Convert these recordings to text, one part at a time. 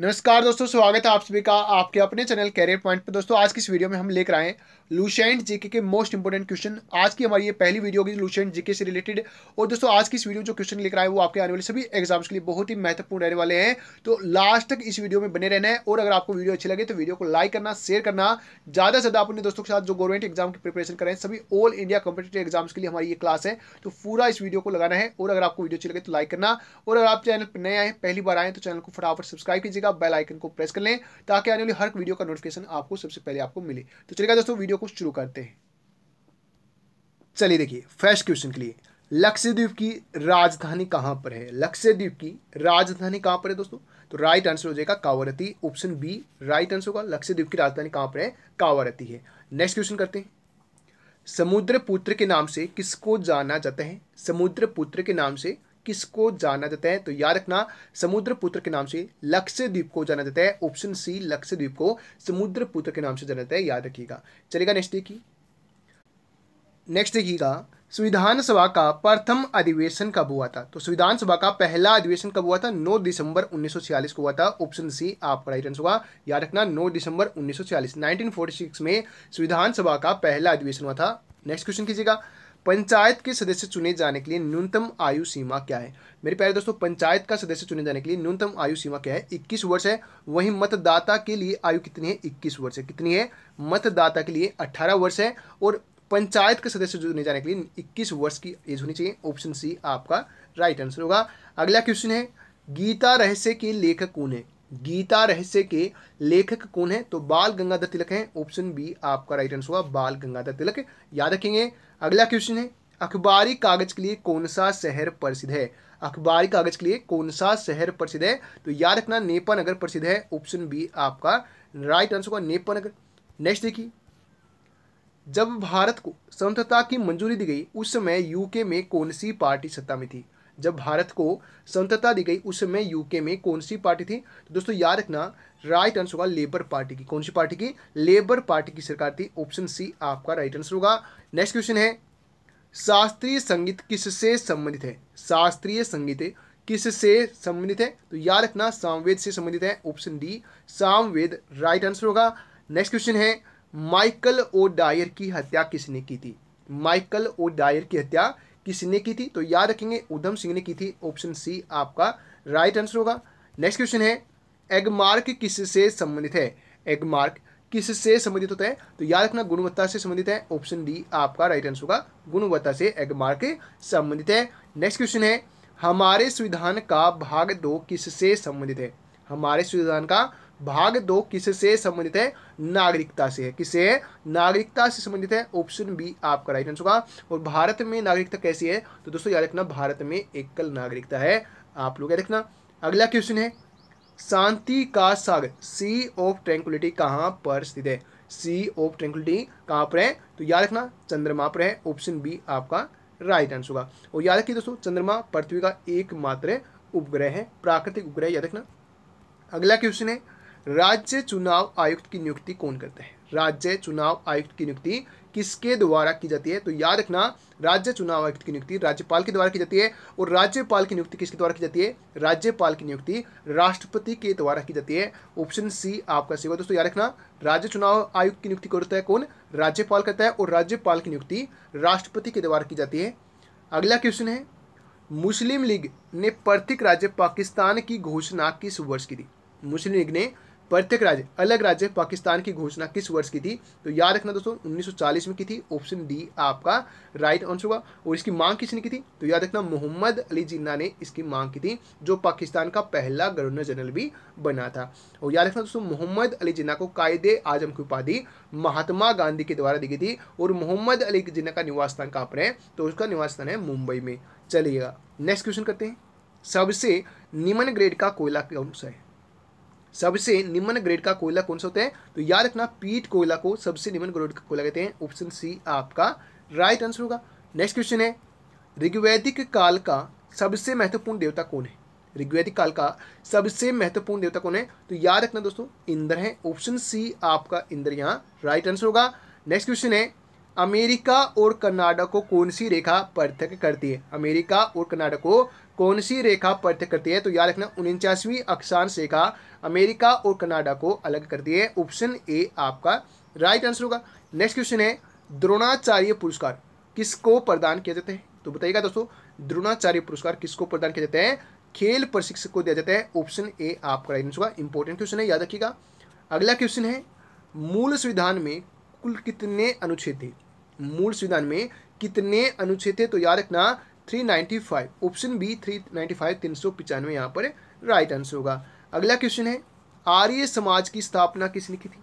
नमस्कार दोस्तों स्वागत है आप सभी का आपके अपने चैनल कैरियर पॉइंट पर दोस्तों आज की इस वीडियो में हम लेकर आए लुशेंट जीके के मोस्ट इंपोर्टेंट क्वेश्चन आज की हमारी ये पहली वीडियो होगी लुशेंट जीके से रिलेटेड और दोस्तों आज की इस वीडियो जो क्वेश्चन लेकर आए वो आपके आने वाले सभी एग्जाम्स के लिए बहुत ही महत्वपूर्ण रहने वाले हैं तो लास्ट तक इस वीडियो में बने रहना है और अगर आपको वीडियो अच्छी लगे तो वीडियो को लाइक करना शेयर करना ज़्यादा से ज़्यादा अपने दोस्तों के साथ जो गवर्नमेंट एग्जाम की प्रिपरेशन करें सभी ऑल इंडिया कॉम्पिटेटिव एग्जाम्स के लिए हमारी ये क्लास है तो पूरा इस वीडियो को लगाना है और अगर आपको वीडियो अच्छी लगे तो लाइक करना और अगर आप चैनल पर नए आए पहली बार आए तो चैनल को फटाफट सब्सक्राइब कीजिएगा करिएगा बेल आइकन को प्रेस कर लें ताकि आने वाली हर वीडियो का नोटिफिकेशन आपको सबसे पहले आपको मिले तो चलेगा दोस्तों वीडियो को शुरू करते हैं चलिए देखिए फर्स्ट क्वेश्चन के लिए लक्ष्यद्वीप की राजधानी कहां पर है लक्ष्यद्वीप की राजधानी कहां पर है दोस्तों तो राइट आंसर हो जाएगा Kavaratti option B right answer होगा लक्ष्यद्वीप की राजधानी कहां पर है कावरती है नेक्स्ट क्वेश्चन करते हैं समुद्र पुत्र के नाम से किसको जाना जाता है समुद्र पुत्र के नाम से किसको जाना जाता है तो याद रखना समुद्रपुत्र के नाम से द्वीप को जाना जाता है ऑप्शन सी द्वीप को समुद्रपुत्र के नाम से जाना जाता है याद रखिएगा चलेगा नेक्स्ट देखिए नेक्स्ट देखिएगा संविधान सभा का प्रथम अधिवेशन कब हुआ था तो संविधान सभा का पहला अधिवेशन कब हुआ था 9 दिसंबर 1946 को हुआ था ऑप्शन सी आपका राइट आंसर हुआ याद रखना 9 दिसंबर 1946 1946 में संविधान सभा का पहला अधिवेशन हुआ था नेक्स्ट क्वेश्चन कीजिएगा पंचायत के सदस्य चुने जाने के लिए न्यूनतम आयु सीमा क्या है मेरे प्यारे दोस्तों पंचायत का सदस्य चुने जाने के लिए न्यूनतम आयु सीमा क्या है 21 वर्ष है वहीं मतदाता के लिए आयु कितनी है 21 वर्ष है कितनी है मतदाता के लिए 18 वर्ष है और पंचायत के सदस्य चुने जाने के लिए 21 वर्ष की एज होनी चाहिए ऑप्शन सी आपका राइट आंसर होगा अगला क्वेश्चन है गीता रहस्य के लेखक कौन है गीता रहस्य के लेखक कौन है तो बाल गंगाधर तिलक हैं ऑप्शन बी आपका राइट आंसर हुआ बाल गंगाधर तिलक याद रखेंगे अगला क्वेश्चन है अखबारी कागज के लिए कौन सा शहर प्रसिद्ध है अखबारी कागज के लिए कौन सा शहर प्रसिद्ध है तो याद रखना नेपा नगर प्रसिद्ध है ऑप्शन बी आपका राइट आंसर हुआ नेपा नगर नेक्स्ट देखिए जब भारत को स्वतंत्रता की मंजूरी दी गई उस समय यूके में कौन सी पार्टी सत्ता में थी जब भारत को स्वतंत्रता दी गई उस समय यूके में कौन सी पार्टी थी तो दोस्तों याद रखना राइट आंसर होगा लेबर पार्टी की कौन सी पार्टी की लेबर पार्टी की सरकार थी ऑप्शन सी आपका राइट आंसर होगा नेक्स्ट क्वेश्चन है शास्त्रीय संगीत किससे संबंधित है शास्त्रीय संगीत किससे संबंधित है तो याद रखना सामवेद से संबंधित है option D Samaveda right answer होगा नेक्स्ट क्वेश्चन है माइकल ओ डायर की हत्या किसने की थी माइकल ओ डायर की हत्या किसने की थी तो याद रखेंगे उधम सिंह ने की थी ऑप्शन सी आपका राइट आंसर होगा नेक्स्ट क्वेश्चन है एगमार्क किससे संबंधित है एगमार्क किससे संबंधित होता है तो याद रखना गुणवत्ता से संबंधित है ऑप्शन डी आपका राइट आंसर होगा गुणवत्ता से एगमार्क संबंधित है नेक्स्ट क्वेश्चन है हमारे संविधान का भाग दो किससे संबंधित है हमारे संविधान का भाग दो किससे संबंधित है नागरिकता से है किससे है नागरिकता से संबंधित है ऑप्शन बी आपका राइट आंसर होगा और भारत में नागरिकता कैसी है तो दोस्तों याद रखना भारत में एकल नागरिकता है आप लोग याद रखना अगला क्वेश्चन है शांति का सागर सी ऑफ ट्रैंकुलिटी कहाँ पर स्थित है सी ऑफ ट्रैंकुलिटी कहाँ पर है तो याद रखना चंद्रमा पर है ऑप्शन बी आपका राइट आंसर होगा और याद रखिए दोस्तों चंद्रमा पृथ्वी का एकमात्र उपग्रह है प्राकृतिक उपग्रह याद रखना अगला क्वेश्चन है राज्य चुनाव आयुक्त की नियुक्ति कौन करते हैं राज्य चुनाव आयुक्त की नियुक्ति किसके द्वारा की जाती है तो याद रखना राज्य चुनाव आयुक्त की नियुक्ति राज्यपाल के द्वारा की जाती है और राज्यपाल की नियुक्ति किसके द्वारा की जाती है राज्यपाल की नियुक्ति राष्ट्रपति के द्वारा की जाती है ऑप्शन सी आपका सेवा दोस्तों याद रखना राज्य चुनाव आयुक्त की नियुक्ति करता है कौन राज्यपाल करता है और राज्यपाल की नियुक्ति राष्ट्रपति के द्वारा की जाती है अगला क्वेश्चन है मुस्लिम लीग ने प्रत्येक राज्य पाकिस्तान की घोषणा किस वर्ष की थी मुस्लिम लीग ने प्रत्येक राज्य अलग राज्य पाकिस्तान की घोषणा किस वर्ष की थी तो याद रखना दोस्तों 1940 में की थी ऑप्शन डी आपका राइट आंसर हुआ और इसकी मांग किसने की थी तो याद रखना मोहम्मद अली जिन्ना ने इसकी मांग की थी जो पाकिस्तान का पहला गवर्नर जनरल भी बना था और याद रखना दोस्तों मोहम्मद अली जिन्ना को कायदे आजम की उपाधि महात्मा गांधी के द्वारा दी गई थी और मोहम्मद अली जिन्ना का निवास स्थान कहाँ पर है तो उसका निवास स्थान है मुंबई में चलिएगा नेक्स्ट क्वेश्चन करते हैं सबसे निम्न ग्रेड का कोयला कौन सा है सबसे निम्न ग्रेड का कोयला कौन सा होता है तो याद रखना पीट कोयला को सबसे निम्न ग्रेड का कोयला कहते हैं ऑप्शन सी आपका राइट आंसर होगा नेक्स्ट क्वेश्चन है ऋग्वैदिक काल का सबसे महत्वपूर्ण देवता कौन है ऋग्वैदिक काल का सबसे महत्वपूर्ण देवता कौन है तो याद रखना दोस्तों इंद्र है ऑप्शन सी आपका इंद्र यहाँ राइट आंसर होगा नेक्स्ट क्वेश्चन है अमेरिका और कनाडा को कौन सी रेखा पृथक करती है अमेरिका और कनाडा को कौन सी रेखा पृथक करती है तो याद रखना उनचासवीं अक्षांश रेखा अमेरिका और कनाडा को अलग करती है ऑप्शन ए आपका राइट आंसर होगा नेक्स्ट क्वेश्चन है द्रोणाचार्य पुरस्कार किसको प्रदान किया जाता है तो बताइएगा दोस्तों द्रोणाचार्य पुरस्कार किसको प्रदान किया जाता है खेल प्रशिक्षक को दिया जाता है ऑप्शन ए आपका राइट आंसर होगा इंपॉर्टेंट क्वेश्चन है याद रखिएगा अगला क्वेश्चन है मूल संविधान में कुल कितने अनुच्छेद थे मूल संविधान में कितने अनुच्छेद थे तो याद रखना three ninety five option B three ninety five तीन सौ पिचानवे यहाँ पर राइट आंसर होगा अगला क्वेश्चन है आर्य समाज की स्थापना किसने की थी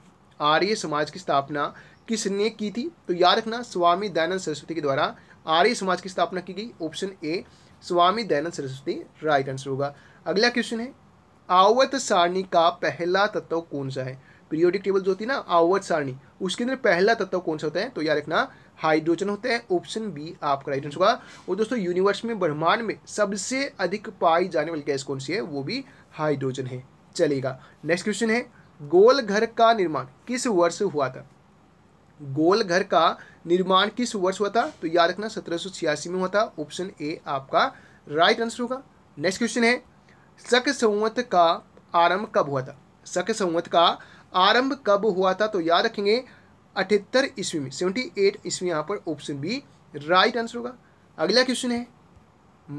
आर्य समाज की स्थापना किसने की थी तो याद रखना स्वामी दयानंद सरस्वती के द्वारा आर्य समाज की स्थापना की गई option A Swami Dayanand Saraswati right answer होगा अगला क्वेश्चन है आवत सारणी का पहला तत्व कौन सा है पीरियोडिक टेबल जो होती है ना आवत सारणी उसके अंदर पहला तत्व कौन सा होता है तो याद रखना हाइड्रोजन होता है ऑप्शन बी आपका राइट आंसर होगा और दोस्तों यूनिवर्स में ब्रह्मांड में सबसे अधिक पाई जाने वाली गैस कौन सी है वो भी हाइड्रोजन है चलेगा नेक्स्ट क्वेश्चन है गोल घर का निर्माण किस वर्ष हुआ था गोल घर का निर्माण किस वर्ष हुआ था तो याद रखना सत्रह में हुआ था ऑप्शन ए आपका राइट आंसर होगा नेक्स्ट क्वेश्चन है शक संवत का आरंभ कब हुआ था शक संवत का आरंभ कब हुआ था तो याद रखेंगे अठहत्तर ईस्वी में सेवेंटी एट ईस्वी यहाँ पर ऑप्शन बी राइट आंसर होगा अगला क्वेश्चन है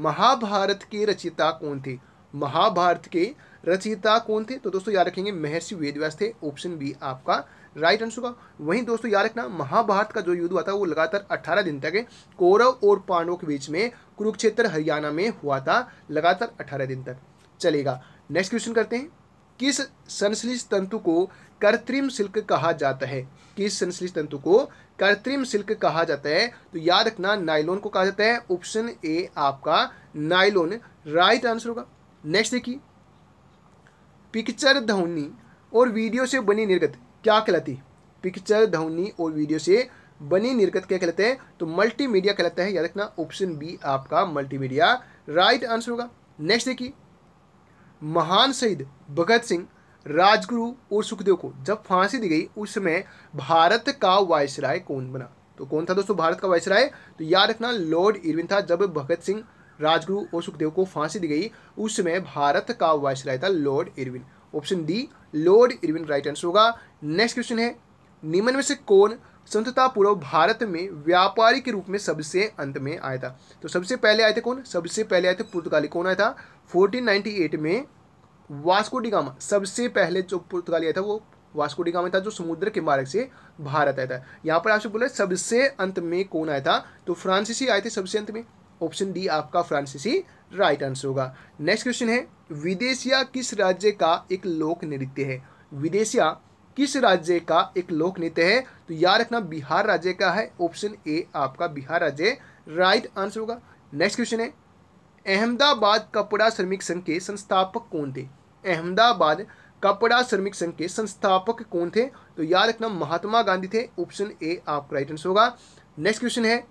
महाभारत के रचयिता कौन थे महाभारत के रचयिता कौन थे तो दोस्तों याद रखेंगे महर्षि वेदव्यास थे ऑप्शन बी आपका राइट आंसर होगा वहीं दोस्तों याद रखना महाभारत का जो युद्ध हुआ था वो लगातार अट्ठारह दिन तक कौरव और पांडवों के बीच में कुरुक्षेत्र हरियाणा में हुआ था लगातार अट्ठारह दिन तक चलेगा नेक्स्ट क्वेश्चन करते हैं किस संश्लिष्ट तंतु को कृत्रिम सिल्क कहा जाता है किस संश्लिष्ट तंतु को कृत्रिम सिल्क कहा जाता है तो याद रखना नाइलोन को कहा जाता है ऑप्शन ए आपका नाइलोन राइट आंसर होगा नेक्स्ट देखिए पिक्चर धोनी और वीडियो से बनी निर्गत क्या कहलाती पिक्चर धोनी और वीडियो से बनी निर्गत क्या कहलाते हैं तो मल्टीमीडिया कहलाता है याद रखना ऑप्शन बी आपका मल्टीमीडिया राइट आंसर होगा नेक्स्ट देखिए महान शहीद भगत सिंह राजगुरु और सुखदेव को जब फांसी दी गई उस समय भारत का वायसराय कौन बना तो कौन था दोस्तों भारत का वायसराय तो याद रखना लॉर्ड इरविन था जब भगत सिंह राजगुरु और सुखदेव को फांसी दी गई उस समय भारत का वायसराय था Lord Irwin option D Lord Irwin right answer होगा नेक्स्ट क्वेश्चन है निम्न में से कौन स्वतंत्रता पूर्व भारत में व्यापारी के रूप में सबसे अंत में आया था तो सबसे पहले आए थे कौन सबसे पहले आए थे पुर्तगाली कौन आया था 1498 में वास्को डिगामा सबसे पहले जो पुर्तगाली आया था वो वास्को डिगामा था जो समुद्र के मार्ग से भारत आया था यहाँ पर आपसे बोला सबसे अंत में कौन आया था तो फ्रांसीसी आए थे सबसे अंत में ऑप्शन डी आपका फ्रांसीसी राइट आंसर होगा नेक्स्ट क्वेश्चन है विदेशिया किस राज्य का एक लोक नृत्य है विदेशिया किस राज्य का एक लोक नृत्य है तो याद रखना बिहार राज्य का है ऑप्शन ए आपका बिहार राज्य राइट आंसर होगा नेक्स्ट क्वेश्चन है अहमदाबाद कपड़ा श्रमिक संघ के संस्थापक कौन थे अहमदाबाद कपड़ा श्रमिक संघ के संस्थापक कौन थे तो याद रखना महात्मा गांधी थे ऑप्शन ए आपका राइट आंसर होगा नेक्स्ट क्वेश्चन है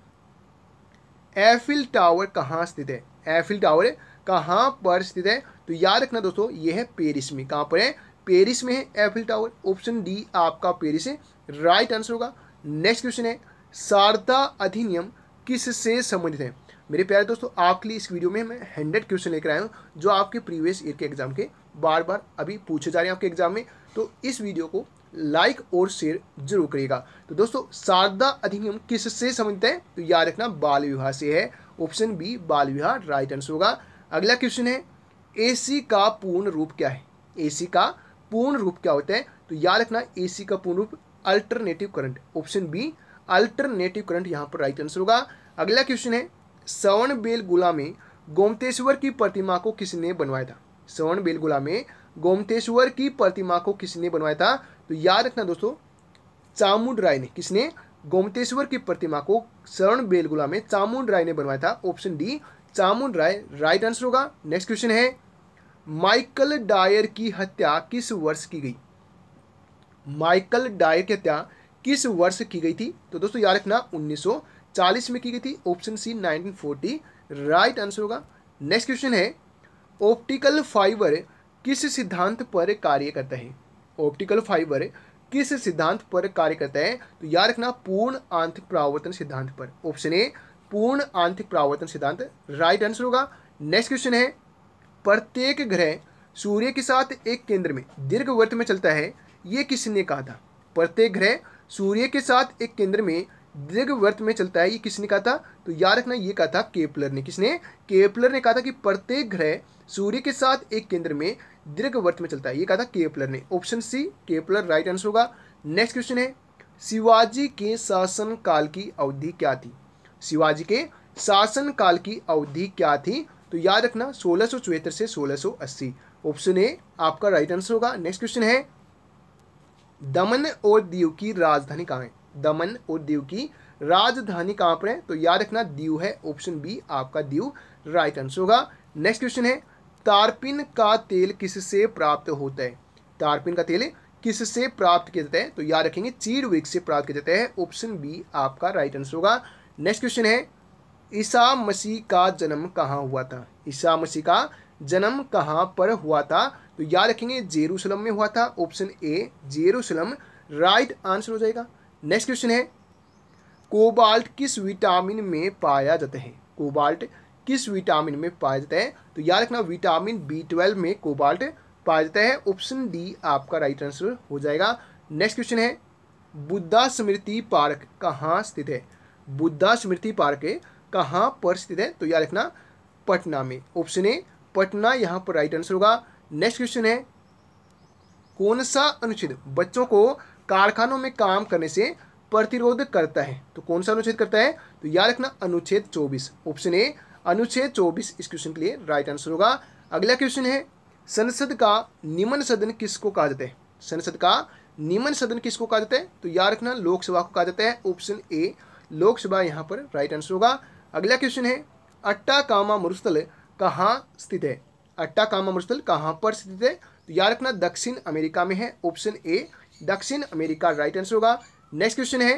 एफिल टावर कहाँ स्थित है एफिल टावर कहाँ पर स्थित है तो याद रखना दोस्तों यह है पेरिस में कहाँ पर है पेरिस में है एफिल टावर ऑप्शन डी आपका पेरिस है राइट आंसर होगा नेक्स्ट क्वेश्चन है शारदा अधिनियम किस से संबंधित है मेरे प्यारे दोस्तों आपके लिए इस वीडियो में मैं हंड्रेड क्वेश्चन लेकर आया हूँ जो आपके प्रीवियस ईयर के एग्जाम के बार बार अभी पूछे जा रहे हैं आपके एग्जाम में तो इस वीडियो को लाइक और शेयर जरूर करिएगा तो दोस्तों शारदा अधिनियम किस से संबंधित है तो याद रखना बाल विवाह से है ऑप्शन बी बाल विवाह राइट आंसर होगा अगला क्वेश्चन है एसी का पूर्ण रूप क्या है एसी का पूर्ण रूप क्या होता है तो याद रखना एसी का पूर्ण रूप alternative current option B alternative current यहाँ पर राइट आंसर होगा अगला क्वेश्चन है सवर्ण बेलगुला में गोमतेश्वर की प्रतिमा को किसने बनवाया था सवर्ण बेलगुला में गोमतेश्वर की प्रतिमा को किसने बनवाया था तो याद रखना दोस्तों चामुंड राय ने किसने गोमतेश्वर की प्रतिमा को सवर्ण बेलगुला में चामुंड राय ने बनवाया था option D Chamund Rai right answer होगा नेक्स्ट क्वेश्चन है माइकल डायर की हत्या किस वर्ष की गई माइकल डायर की हत्या किस वर्ष की गई थी तो दोस्तों याद रखना 1940 में की गई थी ऑप्शन सी 1940 राइट आंसर होगा नेक्स्ट क्वेश्चन है ऑप्टिकल फाइबर किस सिद्धांत पर कार्य करता है ऑप्टिकल फाइबर किस सिद्धांत पर कार्य करता है तो याद रखना पूर्ण आंतरिक प्रावर्तन सिद्धांत पर ऑप्शन ए पूर्ण आंतरिक प्रावर्तन सिद्धांत राइट आंसर होगा नेक्स्ट क्वेश्चन है प्रत्येक ग्रह सूर्य के साथ एक केंद्र में दीर्घ वर्त में चलता है ये किसने कहा था प्रत्येक ग्रह सूर्य के साथ एक केंद्र में दीर्घ वर्त में चलता है ये किसने कहा था तो याद रखना ये कहा था केपलर ने किसने केपलर ने कहा था कि प्रत्येक ग्रह सूर्य के साथ एक केंद्र में दीर्घ वर्त में चलता है ये कहा था केपलर ने option C Kepler right answer होगा नेक्स्ट क्वेश्चन है शिवाजी के शासन काल की अवधि क्या थी शिवाजी के शासन काल की अवधि क्या थी तो याद रखना सोलह चौहत्तर से सोलह अस्सी ऑप्शन ए आपका राइट आंसर होगा नेक्स्ट क्वेश्चन है दमन और दीव की राजधानी कहाँ है दमन और दीव की राजधानी कहाँ पर है तो याद रखना दीव है ऑप्शन बी आपका दीव राइट आंसर होगा नेक्स्ट क्वेश्चन है तारपिन का तेल किससे प्राप्त होता है तारपिन का तेल किससे प्राप्त किया जाता है तो याद रखेंगे चीड़ वृक्ष से प्राप्त किया जाता है ऑप्शन बी आपका राइट आंसर होगा नेक्स्ट क्वेश्चन है ईसा मसीह का जन्म कहाँ हुआ था ईसा मसीह का जन्म कहाँ पर हुआ था तो याद रखेंगे जेरूसलम में हुआ था option A Jerusalem right answer हो जाएगा नेक्स्ट क्वेश्चन है कोबाल्ट किस विटामिन में पाया जाता है कोबाल्ट किस विटामिन में पाया जाता है तो याद रखना विटामिन बी ट्वेल्व में कोबाल्ट पाया जाता है ऑप्शन डी आपका राइट आंसर हो जाएगा नेक्स्ट क्वेश्चन है बुद्धा स्मृति पार्क कहाँ स्थित है बुद्धा स्मृति पार्क कहाँ पर स्थित है तो याद रखना पटना में ऑप्शन ए पटना यहाँ पर राइट आंसर होगा नेक्स्ट क्वेश्चन है कौन सा अनुच्छेद बच्चों को कारखानों में काम करने से प्रतिरोध करता है तो कौन सा अनुच्छेद करता है तो याद रखना अनुच्छेद 24 ऑप्शन ए अनुच्छेद 24 इस क्वेश्चन के लिए राइट आंसर होगा अगला क्वेश्चन है संसद का निम्न सदन किसको कहा जाता है संसद का निम्न सदन किसको कहा जाता है तो याद रखना लोकसभा को कहा जाता है ऑप्शन ए लोकसभा यहाँ पर राइट आंसर होगा अगला क्वेश्चन है अट्टा कामा मरुस्थल कहाँ स्थित है अट्टा कामा मरुस्थल कहाँ पर स्थित है तो याद रखना दक्षिण अमेरिका में है ऑप्शन ए दक्षिण अमेरिका राइट आंसर होगा नेक्स्ट क्वेश्चन है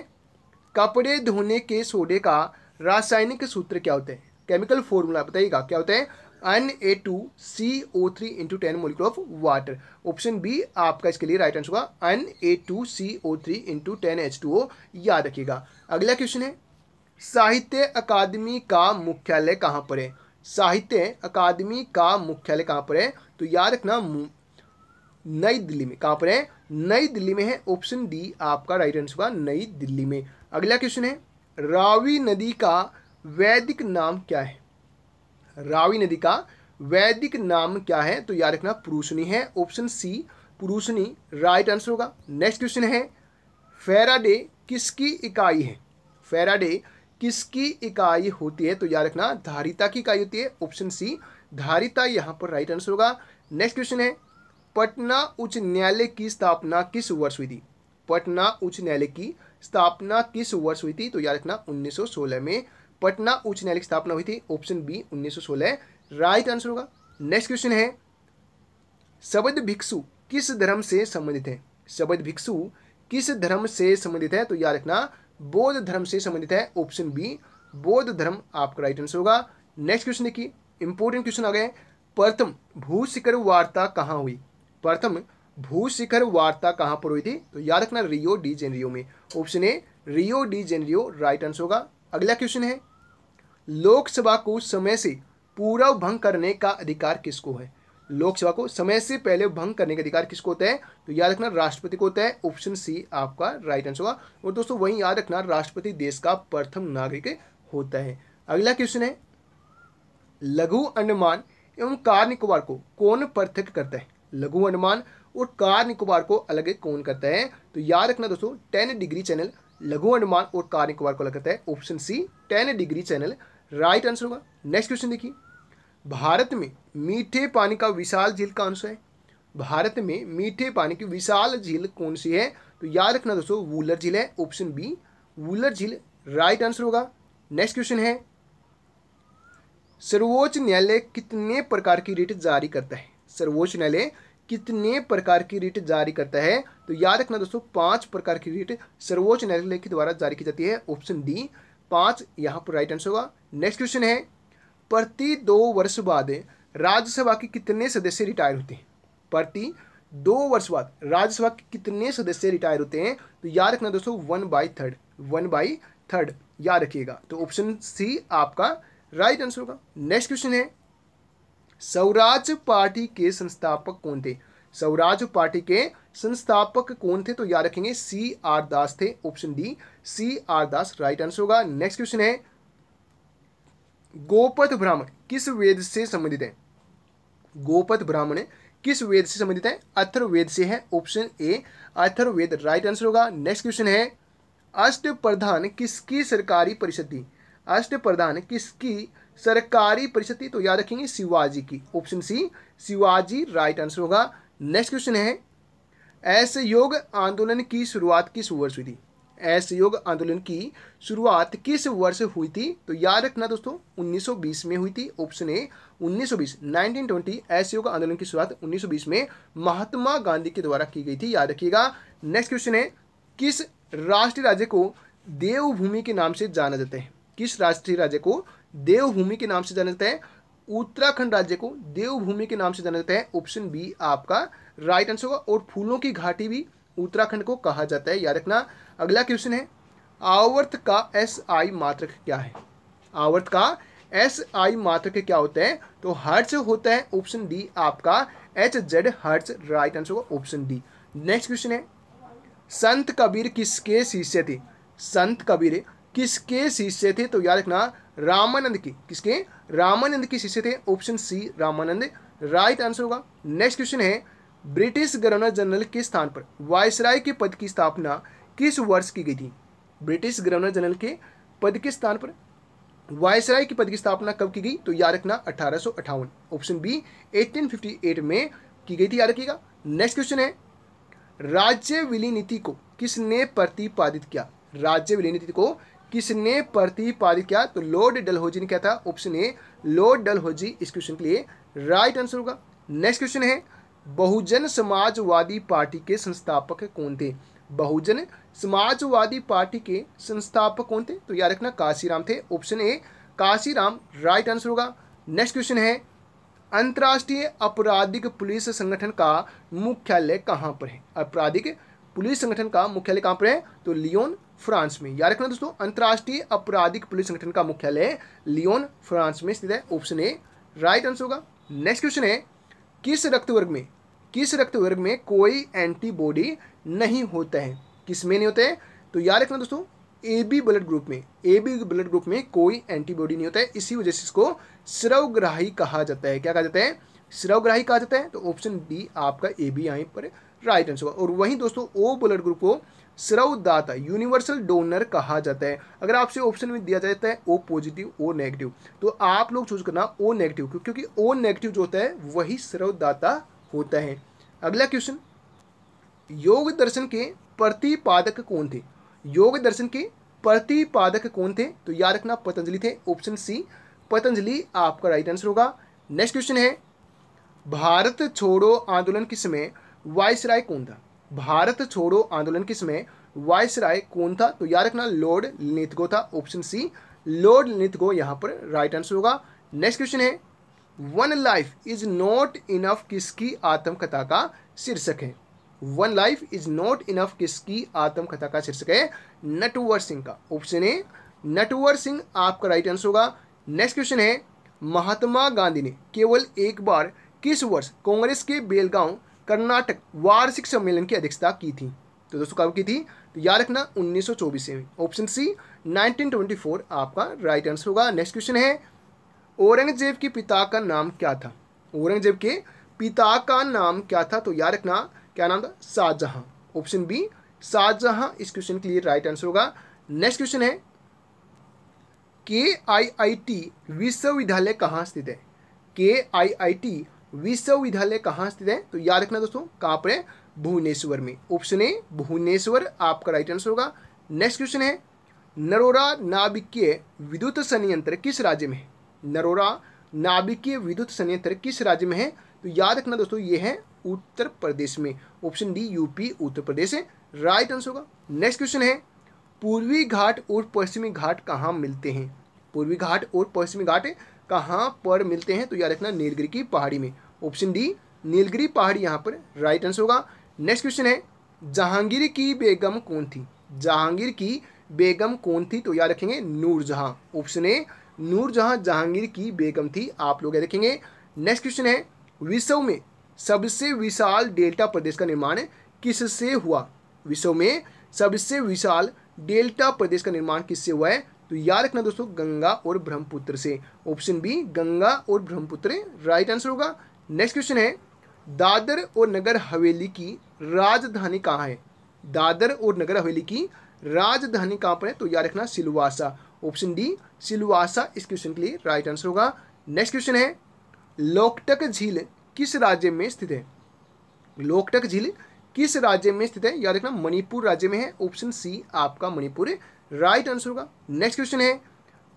कपड़े धोने के सोडे का रासायनिक सूत्र क्या होता है केमिकल फॉर्मूला बताइएगा क्या होता है N A two C O three into ten molecule of water option B आपका इसके लिए राइट आंसर होगा N A two C O three into ten H two O याद रखिएगा अगला क्वेश्चन है साहित्य अकादमी का मुख्यालय कहाँ पर है साहित्य अकादमी का मुख्यालय कहाँ पर है तो याद रखना नई दिल्ली में कहाँ पर है नई दिल्ली में है ऑप्शन डी आपका राइट आंसर होगा नई दिल्ली में अगला क्वेश्चन है रावी नदी का वैदिक नाम क्या है रावी नदी का वैदिक नाम क्या है तो याद रखना पुरुषनी है option C Parushni right answer होगा नेक्स्ट क्वेश्चन है फेराडे किसकी इकाई है फेराडे किसकी इकाई होती है तो याद रखना धारिता की इकाई होती है ऑप्शन सी धारिता यहां पर राइट आंसर होगा नेक्स्ट क्वेश्चन है पटना उच्च न्यायालय की स्थापना किस वर्ष हुई थी पटना उच्च न्यायालय की स्थापना किस वर्ष हुई थी तो याद रखना 1916 में पटना उच्च न्यायालय की स्थापना हुई थी ऑप्शन बी 1916 राइट आंसर होगा नेक्स्ट क्वेश्चन है शबद भिक्षु किस धर्म से संबंधित है शबद भिक्षु किस धर्म से संबंधित है तो याद रखना बौद्ध धर्म से संबंधित है ऑप्शन बी बौद्ध धर्म आपका राइट आंसर होगा नेक्स्ट क्वेश्चन देखिए इंपॉर्टेंट क्वेश्चन आ गए प्रथम भू शिखर वार्ता कहाँ हुई प्रथम भू शिखर वार्ता कहाँ पर हुई थी तो याद रखना रियो डी जेनरियो में option A Rio de Janeiro right answer होगा अगला क्वेश्चन है लोकसभा को समय से पूरा भंग करने का अधिकार किसको है लोकसभा को समय से पहले भंग करने के अधिकार किसको होता है तो याद रखना राष्ट्रपति को होता है ऑप्शन सी आपका राइट आंसर होगा और दोस्तों वहीं याद रखना राष्ट्रपति देश का प्रथम नागरिक होता है अगला क्वेश्चन है लघु अंडमान एवं कार निकोबार को कौन पृथक करता है लघु अंडमान और कार निकोबार को अलग कौन करता है तो याद रखना दोस्तों टेन डिग्री चैनल लघु अंडमान और कार निकोबार को अलग करता है option C ten degree channel right answer होगा नेक्स्ट क्वेश्चन देखिए भारत में मीठे पानी का विशाल झील कौन सा है भारत में मीठे पानी की विशाल झील कौन सी है तो याद रखना दोस्तों वूलर झील है ऑप्शन बी वूलर झील राइट आंसर होगा नेक्स्ट क्वेश्चन है सर्वोच्च न्यायालय कितने प्रकार की रिट जारी करता है सर्वोच्च न्यायालय कितने प्रकार की रिट जारी करता है तो याद रखना दोस्तों पांच प्रकार की रिट सर्वोच्च न्यायालय के द्वारा जारी की जाती है ऑप्शन डी पांच यहां पर राइट आंसर होगा नेक्स्ट क्वेश्चन है प्रति दो वर्ष बाद राज्यसभा के कितने सदस्य रिटायर होते हैं प्रति दो वर्ष बाद राज्यसभा के कितने सदस्य रिटायर होते हैं तो याद रखना दोस्तों one by third one by third याद रखिएगा तो ऑप्शन सी आपका राइट आंसर होगा नेक्स्ट क्वेश्चन है स्वराज पार्टी के संस्थापक कौन थे स्वराज पार्टी के संस्थापक कौन थे तो याद रखेंगे सी आर दास थे option D C R Das right answer होगा नेक्स्ट क्वेश्चन है गोपथ ब्राह्मण किस वेद से संबंधित है गोपथ ब्राह्मण किस वेद से संबंधित है अथर्वेद से है option A Atharvaveda right answer होगा नेक्स्ट क्वेश्चन है अष्ट प्रधान किसकी सरकारी परिषद थी अष्ट प्रधान किसकी सरकारी परिषद थी तो याद रखेंगे शिवाजी की option C Shivaji right answer होगा नेक्स्ट क्वेश्चन है असहयोग आंदोलन की शुरुआत किस वर्ष हुई थी असहयोग आंदोलन की शुरुआत किस वर्ष हुई थी तो याद रखना दोस्तों 1920 में हुई थी ऑप्शन ए 1920 1920 असहयोग आंदोलन की शुरुआत 1920 में महात्मा गांधी के द्वारा की गई थी याद रखिएगा नेक्स्ट क्वेश्चन है किस राष्ट्रीय राज्य को देवभूमि के नाम से जाना जाता है किस राष्ट्रीय राज्य को देवभूमि के नाम से जाना जाता है उत्तराखंड राज्य को देवभूमि के नाम से जाना जाता है ऑप्शन बी आपका राइट आंसर होगा और फूलों की घाटी भी उत्तराखंड को कहा जाता है याद रखना अगला क्वेश्चन है आवर्त का एस आई मात्रक क्या है आवर्त का एस आई मात्रक क्या होता है तो हर्ट्स होता है ऑप्शन डी आपका H Z hertz right answer होगा ऑप्शन डी नेक्स्ट क्वेश्चन है संत कबीर किसके शिष्य थे संत कबीर किसके शिष्य थे तो याद रखना रामानंद के किसके रामानंद के शिष्य थे option C Ramanand right answer होगा नेक्स्ट क्वेश्चन है ब्रिटिश गवर्नर जनरल के स्थान पर वायसराय के पद की स्थापना किस वर्ष की गई थी ब्रिटिश गवर्नर जनरल के पद के स्थान पर वायसराय के पद की स्थापना कब की गई तो याद रखना अठारह ऑप्शन बी 1858 में की गई थी याद रखिएगा नेक्स्ट क्वेश्चन है राज्य विली नीति को किसने प्रतिपादित किया राज्य विली नीति को किसने प्रतिपादित किया तो लॉर्ड डलहोजी ने क्या था ऑप्शन ए लॉर्ड डलहोजी इस क्वेश्चन के लिए राइट आंसर होगा नेक्स्ट क्वेश्चन है बहुजन समाजवादी पार्टी के संस्थापक कौन थे बहुजन समाजवादी पार्टी के संस्थापक कौन थे तो याद रखना काशीराम थे option A Kashiram right answer होगा नेक्स्ट क्वेश्चन है अंतर्राष्ट्रीय आपराधिक पुलिस संगठन का मुख्यालय कहाँ पर है आपराधिक पुलिस संगठन का मुख्यालय कहाँ पर है तो लियोन फ्रांस में याद रखना दोस्तों अंतर्राष्ट्रीय आपराधिक पुलिस संगठन का मुख्यालय लियोन फ्रांस में स्थित है ऑप्शन ए राइट आंसर होगा नेक्स्ट क्वेश्चन है किस रक्त वर्ग में किस रक्त वर्ग में कोई एंटीबॉडी नहीं होता है किस में नहीं होता है तो याद रखना दोस्तों ए बी ब्लड ग्रुप में ए बी ब्लड ग्रुप में कोई एंटीबॉडी नहीं होता है इसी वजह से इसको स्रवग्राही कहा जाता है क्या कहा जाता है स्रवग्राही कहा जाता है तो ऑप्शन बी आपका ए बी यहाँ पर राइट आंसर होगा और वहीं दोस्तों ओ ब्लड ग्रुप को स्रवदाता यूनिवर्सल डोनर कहा जाता है अगर आपसे ऑप्शन में दिया जाता है ओ पॉजिटिव ओ नेगेटिव तो आप लोग चूज करना ओ नेगेटिव क्योंकि ओ नेगेटिव जो होता है वही स्रवदाता होता है अगला क्वेश्चन योग दर्शन के प्रतिपादक कौन थे योग दर्शन के प्रतिपादक कौन थे तो याद रखना पतंजलि थे ऑप्शन सी पतंजलि आपका राइट आंसर होगा नेक्स्ट क्वेश्चन है भारत छोड़ो आंदोलन के समय वायसराय कौन था भारत छोड़ो आंदोलन के समय वायसराय कौन था तो याद रखना लॉर्ड लिथगो था ऑप्शन सी लॉर्ड लिथगो यहां पर राइट आंसर होगा नेक्स्ट क्वेश्चन है one life is not enough किसकी आत्मकथा का शीर्षक है one life is not enough किसकी आत्मकथा का शीर्षक है नटवर सिंह का ऑप्शन ए नटवर सिंह आपका राइट आंसर होगा नेक्स्ट क्वेश्चन है महात्मा गांधी ने केवल एक बार किस वर्ष कांग्रेस के बेलगांव कर्नाटक वार्षिक सम्मेलन की अध्यक्षता की थी तो दोस्तों कब की थी तो याद रखना 1924 में ऑप्शन सी 1924 आपका राइट आंसर होगा नेक्स्ट क्वेश्चन है औरंगजेब के पिता का नाम क्या था औरंगजेब के पिता का नाम क्या था तो याद रखना क्या नाम था शाहजहां ऑप्शन बी शाहजहां इस क्वेश्चन के लिए राइट आंसर होगा नेक्स्ट क्वेश्चन है के आई आई टी विश्वविद्यालय कहाँ स्थित है के आई आई टी विश्वविद्यालय कहाँ स्थित है तो याद रखना दोस्तों कहाँ पर है भुवनेश्वर में ऑप्शन ए भुवनेश्वर आपका राइट आंसर होगा नेक्स्ट क्वेश्चन है नरोरा नाभिकीय विद्युत संयंत्र किस राज्य में है नरोरा नाभिकीय विद्युत संयंत्र किस राज्य में है तो याद रखना दोस्तों ये है उत्तर प्रदेश में option D UP Uttar Pradesh है राइट आंसर होगा नेक्स्ट क्वेश्चन है पूर्वी घाट और पश्चिमी घाट कहाँ मिलते हैं पूर्वी घाट और पश्चिमी घाट कहाँ पर मिलते हैं तो याद रखना नीलगिरी की पहाड़ी में ऑप्शन डी नीलगिरी पहाड़ी यहाँ पर राइट आंसर होगा नेक्स्ट क्वेश्चन है जहांगीर की बेगम कौन थी जहांगीर की बेगम कौन थी तो याद रखेंगे नूरजहां ऑप्शन ए नूरजहां जहांगीर की बेगम थी आप लोग देखेंगे नेक्स्ट क्वेश्चन है विश्व में सबसे विशाल डेल्टा प्रदेश का निर्माण किससे हुआ विश्व में सबसे विशाल डेल्टा प्रदेश का निर्माण किससे हुआ है तो याद रखना दोस्तों गंगा और ब्रह्मपुत्र से ऑप्शन बी गंगा और ब्रह्मपुत्र राइट आंसर होगा नेक्स्ट क्वेश्चन है दादर और नगर हवेली की राजधानी कहाँ है दादर और नगर हवेली की राजधानी कहाँ पर है तो याद रखना सिलवासा ऑप्शन डी सिलवासा इस क्वेश्चन के लिए राइट आंसर होगा नेक्स्ट क्वेश्चन है लोकटक झील किस राज्य में स्थित है लोकटक झील किस राज्य में स्थित है याद रखना मणिपुर राज्य में है ऑप्शन सी आपका मणिपुर राइट आंसर होगा नेक्स्ट क्वेश्चन है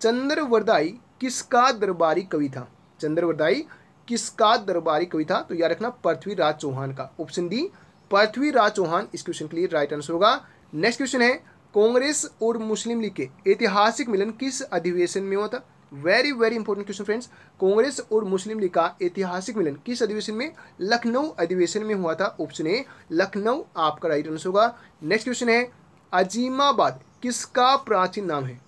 चंद्रवरदाई किसका दरबारी कवि था चंद्रवरदाई किसका दरबारी कवि था तो याद रखना पृथ्वीराज चौहान का ऑप्शन डी पृथ्वीराज चौहान इस क्वेश्चन के लिए राइट आंसर होगा नेक्स्ट क्वेश्चन है कांग्रेस और मुस्लिम लीग के ऐतिहासिक मिलन किस अधिवेशन में हुआ था very very important question friends Congress और मुस्लिम लीग का ऐतिहासिक मिलन किस अधिवेशन में लखनऊ अधिवेशन में हुआ था ऑप्शन ए लखनऊ आपका राइट आंसर होगा नेक्स्ट क्वेश्चन है अजीमाबाद किसका प्राचीन नाम है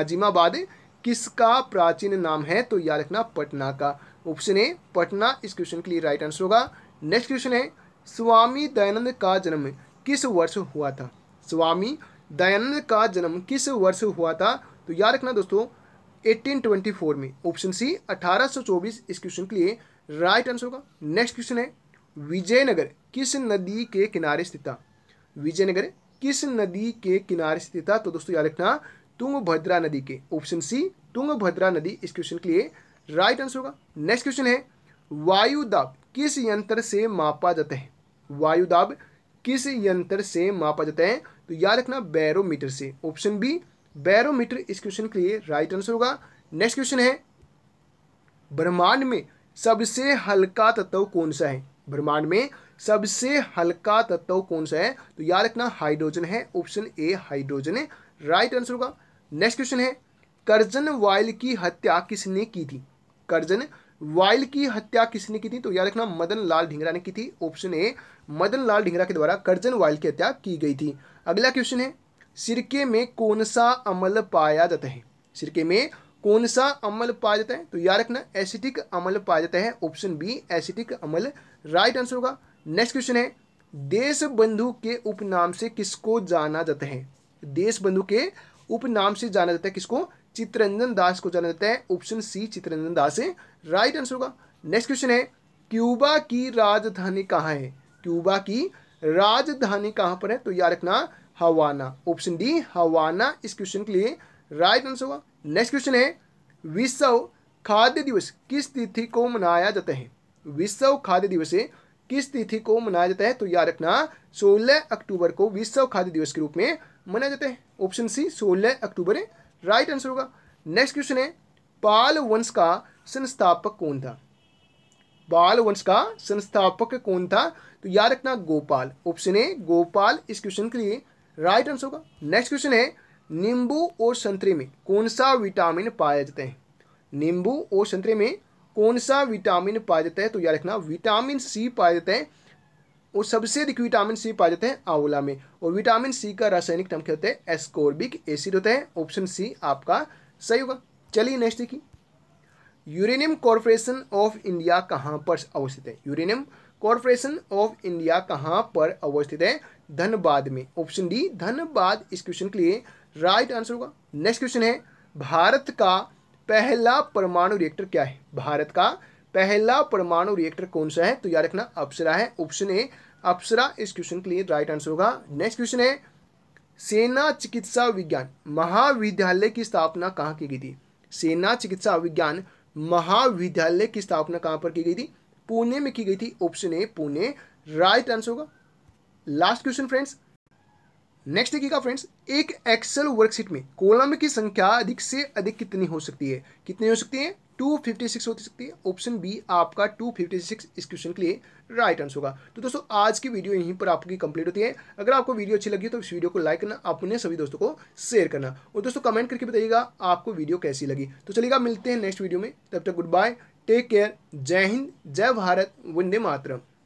अजीमाबाद किसका प्राचीन नाम है तो याद रखना पटना का ऑप्शन ए पटना इस क्वेश्चन के लिए राइट आंसर होगा नेक्स्ट क्वेश्चन है स्वामी दयानंद का जन्म किस वर्ष हुआ था स्वामी दयानंद का जन्म किस वर्ष हुआ था तो याद रखना दोस्तों 1824 में ऑप्शन सी 1824 इस क्वेश्चन के लिए राइट आंसर होगा नेक्स्ट क्वेश्चन है विजयनगर किस नदी के किनारे स्थित था विजयनगर किस नदी के किनारे स्थित था तो दोस्तों याद रखना तुंगभद्रा नदी के ऑप्शन सी तुंगभद्रा नदी इस क्वेश्चन के लिए राइट आंसर होगा नेक्स्ट क्वेश्चन है वायुदाब किस यंत्र से मापा जाता है वायुदाब किस यंत्र से मापा जाता है तो याद रखना बैरोमीटर से ऑप्शन बी बैरोमीटर इस क्वेश्चन के लिए राइट आंसर होगा नेक्स्ट क्वेश्चन है ब्रह्मांड में सबसे हल्का तत्व कौन सा है ब्रह्मांड में सबसे हल्का तत्व कौन सा है तो याद रखना हाइड्रोजन है ऑप्शन ए हाइड्रोजन है राइट आंसर होगा नेक्स्ट क्वेश्चन है कर्जन वाइल की हत्या किसने की थी कर्जन वाइल की हत्या किसने की थी तो याद रखना मदन लाल ढिंगरा ने की थी ऑप्शन ए मदन लाल ढिंगरा के द्वारा कर्जन वाइल की हत्या की गई थी अगला क्वेश्चन है सिरके में कौन सा अम्ल पाया जाता है सिरके में कौन सा अम्ल पाया जाता है तो याद रखना एसिटिक अम्ल पाया जाता है ऑप्शन बी एसिटिक अम्ल राइट आंसर होगा नेक्स्ट क्वेश्चन है देश बंधु के उपनाम से किसको जाना जाता है देश बंधु के उपनाम से जाना जाता है किसको चित्ररंजन दास को जाना जाता है ऑप्शन सी चित्ररंजन दास है राइट आंसर होगा नेक्स्ट क्वेश्चन है क्यूबा की राजधानी कहाँ है क्यूबा की राजधानी कहां पर है तो याद रखना हवाना ऑप्शन डी हवाना इस क्वेश्चन के लिए राइट आंसर होगा नेक्स्ट क्वेश्चन है विश्व खाद्य दिवस किस तिथि को मनाया जाता है विश्व खाद्य दिवस किस तिथि को मनाया जाता है तो याद रखना 16 अक्टूबर को विश्व खाद्य दिवस के रूप में मनाया जाता है ऑप्शन सी 16 अक्टूबर है राइट आंसर होगा नेक्स्ट क्वेश्चन है पाल वंश का संस्थापक कौन था बाल वंश का संस्थापक कौन था तो याद रखना गोपाल ऑप्शन ए गोपाल इस क्वेश्चन के लिए राइट आंसर होगा नेक्स्ट क्वेश्चन है नींबू और संतरे में कौन सा विटामिन पाया जाता है नींबू और संतरे में कौन सा विटामिन पाया जाता है तो याद रखना विटामिन सी पाया जाता है और सबसे अधिक विटामिन सी पाया जाता है आंवला में और विटामिन सी का रासायनिक नाम क्या होता है एस्कोर्बिक एसिड होता है ऑप्शन सी आपका सही होगा चलिए नेक्स्ट देखिए यूरेनियम कॉरपोरेशन ऑफ इंडिया कहाँ पर अवस्थित है यूरेनियम कॉरपोरेशन ऑफ इंडिया कहाँ पर अवस्थित है धनबाद में ऑप्शन डी धनबाद इस क्वेश्चन के लिए राइट आंसर होगा नेक्स्ट क्वेश्चन है भारत का पहला परमाणु रिएक्टर क्या है भारत का पहला परमाणु रिएक्टर कौन सा है तो याद रखना अप्सरा है ऑप्शन ए अप्सरा इस क्वेश्चन के लिए राइट आंसर होगा नेक्स्ट क्वेश्चन है सेना चिकित्सा विज्ञान महाविद्यालय की स्थापना कहाँ की गई थी सेना चिकित्सा विज्ञान महाविद्यालय की स्थापना कहां पर की गई थी पुणे में की गई थी option A Pune right answer होगा लास्ट क्वेश्चन फ्रेंड्स नेक्स्ट देखिएगा फ्रेंड्स एक एक्सेल वर्कशीट में कॉलम की संख्या अधिक से अधिक कितनी हो सकती है कितनी हो सकती है 256 हो सकती है ऑप्शन बी आपका 256 इस क्वेश्चन के लिए राइट आंसर होगा तो दोस्तों आज की वीडियो यहीं पर आपकी कंप्लीट होती है अगर आपको वीडियो अच्छी लगी तो इस वीडियो को लाइक करना अपने सभी दोस्तों को शेयर करना और दोस्तों कमेंट करके बताइएगा आपको वीडियो कैसी लगी तो चलिएगा मिलते हैं नेक्स्ट वीडियो में तब तक गुड बाय टेक केयर जय हिंद जय भारत वंदे मातरम